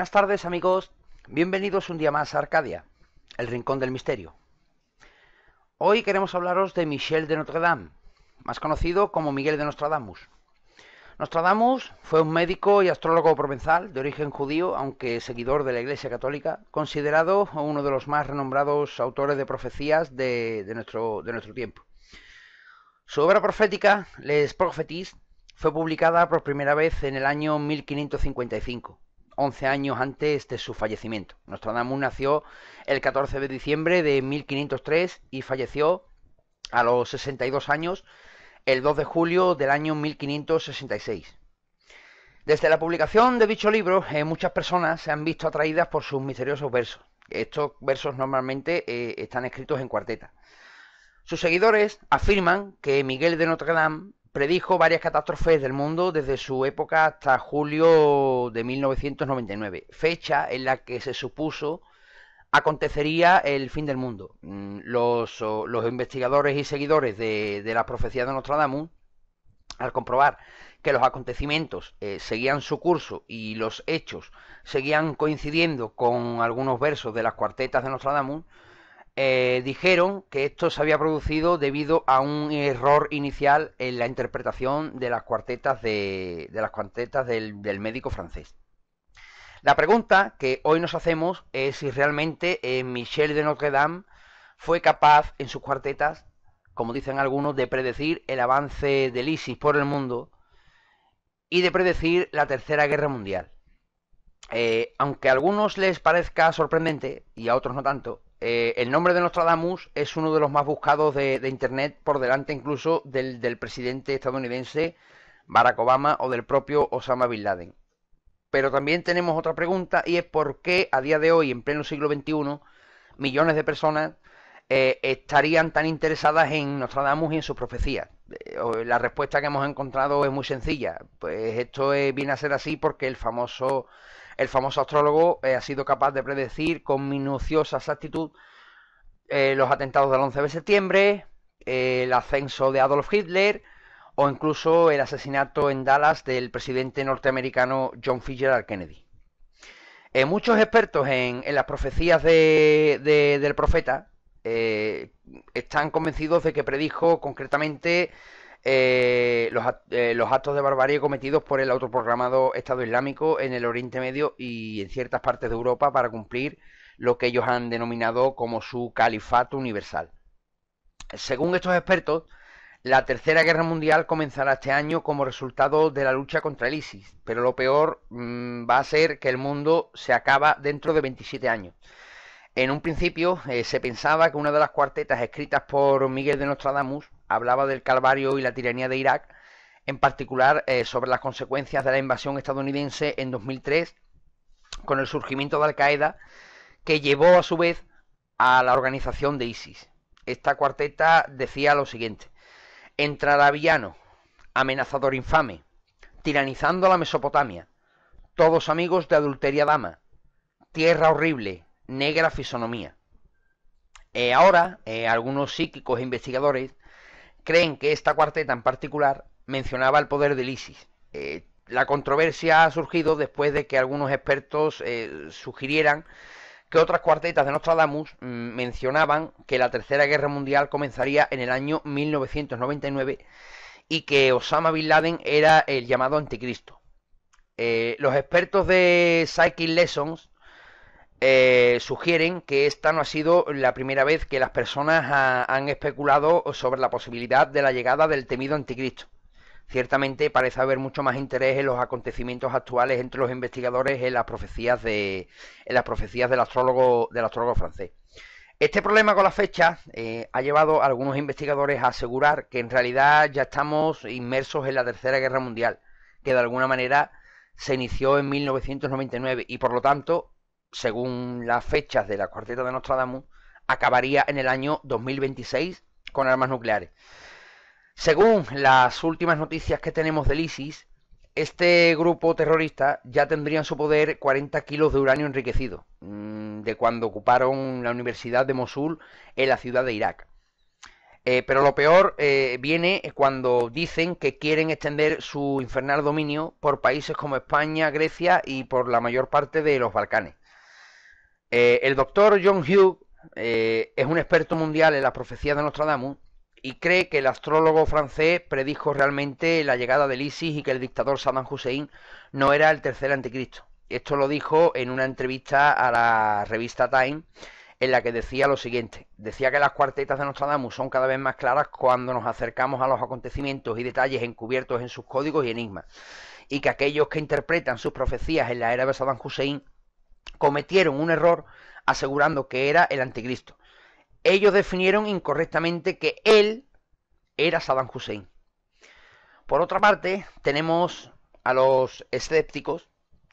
Buenas tardes amigos, bienvenidos un día más a Arcadia, el Rincón del Misterio. Hoy queremos hablaros de Michel de Notre Dame, más conocido como Miguel de Nostradamus. Nostradamus fue un médico y astrólogo provenzal de origen judío, aunque seguidor de la Iglesia Católica, considerado uno de los más renombrados autores de profecías de, nuestro, de nuestro tiempo. Su obra profética, Les Prophéties, fue publicada por primera vez en el año 1555 11 años antes de su fallecimiento. Nostradamus nació el 14 de diciembre de 1503 y falleció a los 62 años el 2 de julio del año 1566. Desde la publicación de dicho libro, eh, muchas personas se han visto atraídas por sus misteriosos versos. Estos versos normalmente eh, están escritos en cuarteta. Sus seguidores afirman que Miguel de Notre Dame predijo varias catástrofes del mundo desde su época hasta julio de 1999, fecha en la que se supuso acontecería el fin del mundo. Mm, los, los investigadores y seguidores de, de, la profecía de Nostradamus, al comprobar que los acontecimientos eh, seguían su curso y los hechos seguían coincidiendo con algunos versos de las cuartetas de Nostradamus, eh, dijeron que esto se había producido debido a un error inicial en la interpretación de las cuartetas, de, las cuartetas del, médico francés. La pregunta que hoy nos hacemos es si realmente eh, Michel de Notre Dame fue capaz en sus cuartetas, como dicen algunos, de predecir el avance del ISIS por el mundo y de predecir la Tercera Guerra Mundial. Eh, aunque a algunos les parezca sorprendente y a otros no tanto, eh, el nombre de Nostradamus es uno de los más buscados de, Internet, por delante incluso del, del, presidente estadounidense Barack Obama o del propio Osama Bin Laden. Pero también tenemos otra pregunta y es por qué a día de hoy, en pleno siglo XXI, millones de personas eh, estarían tan interesadas en Nostradamus y en sus profecías. la respuesta que hemos encontrado es muy sencilla. Pues esto viene a ser así porque el famoso el famoso astrólogo eh, ha sido capaz de predecir con minuciosa exactitud eh, los atentados del 11 de septiembre, eh, el ascenso de Adolf Hitler o incluso el asesinato en Dallas del presidente norteamericano John Fitzgerald Kennedy. muchos expertos en, las profecías del profeta están convencidos de que predijo concretamente eh, eh, los, actos de barbarie cometidos por el autoprogramado Estado Islámico en el Oriente Medio y en ciertas partes de Europa para cumplir lo que ellos han denominado como su califato universal. Según estos expertos, la Tercera Guerra Mundial comenzará este año como resultado de la lucha contra el ISIS, pero lo peor mm, va a ser que el mundo se acaba dentro de 27 años. En un principio eh, se pensaba que una de las cuartetas escritas por Miguel de Nostradamus, hablaba del Calvario y la tiranía de Irak, en particular eh, sobre las consecuencias de la invasión estadounidense en 2003 con el surgimiento de Al-Qaeda, que llevó a su vez a la organización de ISIS. Esta cuarteta decía lo siguiente, villano amenazador infame, tiranizando la Mesopotamia, todos amigos de adulteria dama, tierra horrible, negra fisonomía. Eh, ahora, eh, algunos psíquicos e investigadores creen que esta cuarteta en particular mencionaba el poder del ISIS. Eh, la controversia ha surgido después de que algunos expertos eh, sugirieran que otras cuartetas de Nostradamus mm, mencionaban que la Tercera Guerra Mundial comenzaría en el año 1999 y que Osama Bin Laden era el llamado anticristo. Eh, los expertos de Psychic Lessons eh, sugieren que esta no ha sido la primera vez que las personas han especulado sobre la posibilidad de la llegada del temido anticristo. Ciertamente parece haber mucho más interés en los acontecimientos actuales entre los investigadores en las profecías de en las profecías del astrólogo del astrólogo francés. Este problema con la fecha... Eh, ha llevado a algunos investigadores a asegurar que en realidad ya estamos inmersos en la Tercera Guerra Mundial, que de alguna manera se inició en 1999 y por lo tanto según las fechas de la cuarteta de Nostradamus, acabaría en el año 2026 con armas nucleares. Según las últimas noticias que tenemos del ISIS, este grupo terrorista ya tendría en su poder 40 kilos de uranio enriquecido, mm, de cuando ocuparon la Universidad de Mosul en la ciudad de Irak. Eh, pero lo peor eh, viene cuando dicen que quieren extender su infernal dominio por países como España, Grecia y por la mayor parte de los Balcanes. Eh, el doctor John Hugh eh, es un experto mundial en las profecías de Nostradamus y cree que el astrólogo francés predijo realmente la llegada del ISIS y que el dictador Saddam Hussein no era el tercer anticristo. Esto lo dijo en una entrevista a la revista Time en la que decía lo siguiente. Decía que las cuartetas de Nostradamus son cada vez más claras cuando nos acercamos a los acontecimientos y detalles encubiertos en sus códigos y enigmas. Y que aquellos que interpretan sus profecías en la era de Saddam Hussein cometieron un error asegurando que era el anticristo. Ellos definieron incorrectamente que él era Saddam Hussein. Por otra parte, tenemos a los escépticos,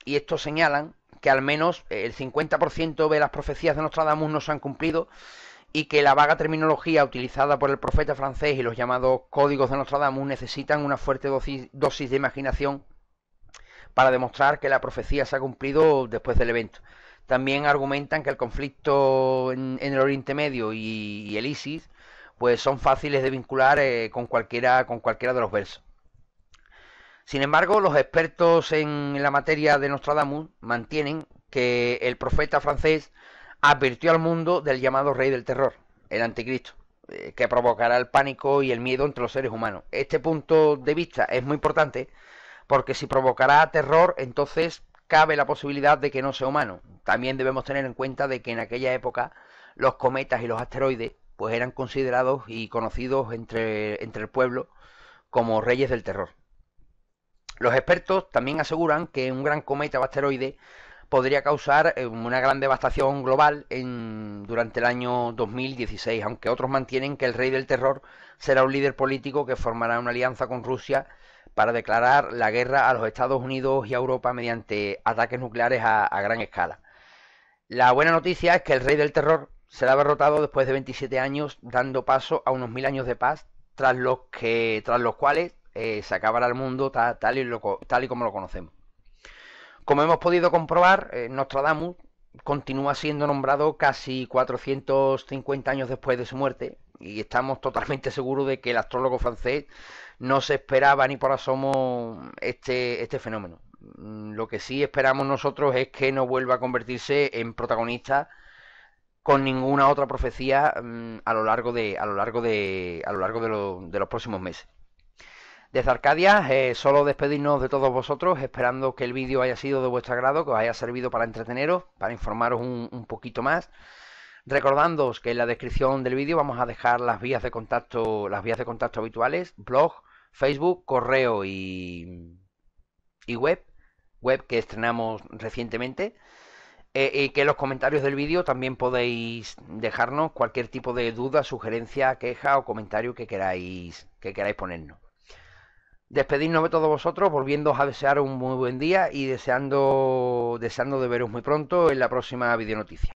y estos señalan que al menos el 50% de las profecías de Nostradamus no se han cumplido y que la vaga terminología utilizada por el profeta francés y los llamados códigos de Nostradamus necesitan una fuerte dosis, dosis de imaginación para demostrar que la profecía se ha cumplido después del evento. También argumentan que el conflicto en, el Oriente Medio y, el ISIS pues son fáciles de vincular eh, con, cualquiera, con cualquiera de los versos. Sin embargo, los expertos en la materia de Nostradamus mantienen que el profeta francés advirtió al mundo del llamado rey del terror, el anticristo, eh, que provocará el pánico y el miedo entre los seres humanos. Este punto de vista es muy importante porque si provocará terror, entonces cabe la posibilidad de que no sea humano. También debemos tener en cuenta de que en aquella época los cometas y los asteroides pues eran considerados y conocidos entre, el pueblo como reyes del terror. Los expertos también aseguran que un gran cometa o asteroide podría causar eh, una gran devastación global en, durante el año 2016, aunque otros mantienen que el rey del terror será un líder político que formará una alianza con Rusia para declarar la guerra a los Estados Unidos y a Europa mediante ataques nucleares a, gran escala. La buena noticia es que el rey del terror será derrotado después de 27 años, dando paso a unos mil años de paz, tras los, que, tras los cuales eh, se acabará el mundo tal, y como lo conocemos. Como hemos podido comprobar, eh, Nostradamus continúa siendo nombrado casi 450 años después de su muerte y estamos totalmente seguros de que el astrólogo francés no se esperaba ni por asomo este, este fenómeno. Mm, lo que sí esperamos nosotros es que no vuelva a convertirse en protagonista con ninguna otra profecía mm, a lo largo de a lo largo de a lo largo de, los próximos meses. Desde Arcadia, eh, solo despedirnos de todos vosotros, esperando que el vídeo haya sido de vuestro agrado, que os haya servido para entreteneros, para informaros un, un poquito más. Recordándoos que en la descripción del vídeo vamos a dejar las vías de contacto, las vías de contacto habituales, blog, Facebook, correo y, y web, web que estrenamos recientemente. Eh, y que en los comentarios del vídeo también podéis dejarnos cualquier tipo de duda, sugerencia, queja o comentario que queráis, que queráis ponernos. Despedirnos de todos vosotros, volviéndoos a desear un muy buen día y deseando, deseando de veros muy pronto en la próxima videonoticia.